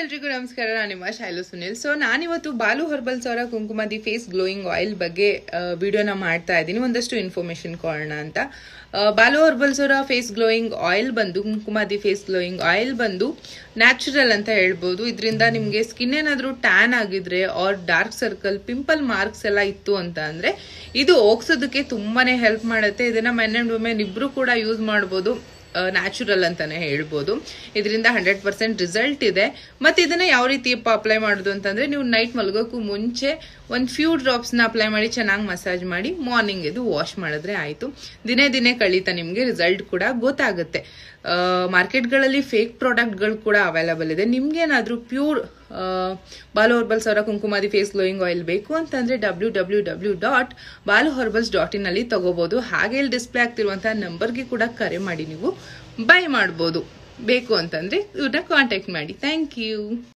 ಎಲ್ರಿಗೂ ನಮಸ್ಕಾರ ನಾನು ನಿಮ್ಮ ಶೈಲು ಸುನಿಲ್ ಸೊ ನಾನಿವತ್ತು ಬಾಲು ಸೌರ ಕುಂಕುಮ ಕುಂಕುಮದಿ ಫೇಸ್ ಗ್ಲೋಯಿಂಗ್ ಆಯಿಲ್ ಬಗ್ಗೆ ವಿಡಿಯೋನ ಮಾಡ್ತಾ ಇದ್ದೀನಿ ಒಂದಷ್ಟು ಇನ್ಫಾರ್ಮೇಶನ್ ಕೊಡೋಣ ಅಂತ ಬಾಲು ಹರ್ಬಲ್ ಸೌರ ಫೇಸ್ ಗ್ಲೋಯಿಂಗ್ ಆಯಿಲ್ ಬಂದು ಕುಂಕುಮದಿ ಫೇಸ್ ಗ್ಲೋಯಿಂಗ್ ಆಯಿಲ್ ಬಂದು ನ್ಯಾಚುರಲ್ ಅಂತ ಹೇಳ್ಬೋದು ಇದರಿಂದ ನಿಮಗೆ ಸ್ಕಿನ್ ಏನಾದರೂ ಟ್ಯಾನ್ ಆಗಿದ್ರೆ or dark circle pimple marks ಎಲ್ಲ ಇತ್ತು ಅಂತ ಅಂದರೆ ಇದು ಹೋಗ್ಸೋದಕ್ಕೆ ತುಂಬಾ ಹೆಲ್ಪ್ ಮಾಡುತ್ತೆ ಇದನ್ನು ಮೆನ್ ಆ್ಯಂಡ್ ವುಮೆನ್ ಇಬ್ಬರು ಕೂಡ ಯೂಸ್ ಮಾಡ್ಬೋದು ನ್ಯಾಚುರಲ್ ಅಂತಾನೆ ಹೇಳ್ಬೋದು ಇದರಿಂದ ಹಂಡ್ರೆಡ್ ಪರ್ಸೆಂಟ್ ರಿಸಲ್ಟ್ ಇದೆ ಮತ್ತೆ ಇದನ್ನ ಯಾವ ರೀತಿ ಅಪ್ಲೈ ಮಾಡೋದು ಅಂತಂದ್ರೆ ನೀವು ನೈಟ್ ಮಲಗೋಕ್ಕೂ ಮುಂಚೆ ಒಂದು ಫ್ಯೂ ಡ್ರಾಪ್ಸ್ ನ ಅಪ್ಲೈ ಮಾಡಿ ಚೆನ್ನಾಗಿ ಮಸಾಜ್ ಮಾಡಿ ಮಾರ್ನಿಂಗ್ ಇದು ವಾಶ್ ಮಾಡಿದ್ರೆ ಆಯ್ತು ದಿನೇ ದಿನೇ ಕಳೀತಾ ನಿಮಗೆ ರಿಸಲ್ಟ್ ಕೂಡ ಗೊತ್ತಾಗುತ್ತೆ ಮಾರ್ಕೆಟ್ಗಳಲ್ಲಿ ಫೇಕ್ ಪ್ರಾಡಕ್ಟ್ಗಳು ಕೂಡ ಅವೈಲಬಲ್ ಇದೆ ನಿಮ್ಗೇನಾದರೂ ಪ್ಯೂರ್ ಬಾಲು ಹರ್ಬಲ್ ಅವರ ಕುಂಕುಮಾದಿ ಫೇಸ್ ಗ್ಲೋಯಿಂಗ್ ಆಯಿಲ್ ಬೇಕು ಅಂತಂದ್ರೆ W W W dot Balu herbals dot ಅಲ್ಲಿ ತಗೋಬಹುದು ಹಾಗೆ ಇಲ್ಲಿ ಡಿಸ್ಪ್ಲೇ ಆಗ್ತಿರುವಂತಹ ನಂಬರ್ಗೆ ಕೂಡ ಕರೆ ಮಾಡಿ ನೀವು ಬೈ ಮಾಡ್ಬೋದು ಬೇಕು ಅಂತಂದ್ರೆ ಇವ್ರನ್ನ ಕಾಂಟ್ಯಾಕ್ಟ್ ಮಾಡಿ ಥ್ಯಾಂಕ್ ಯು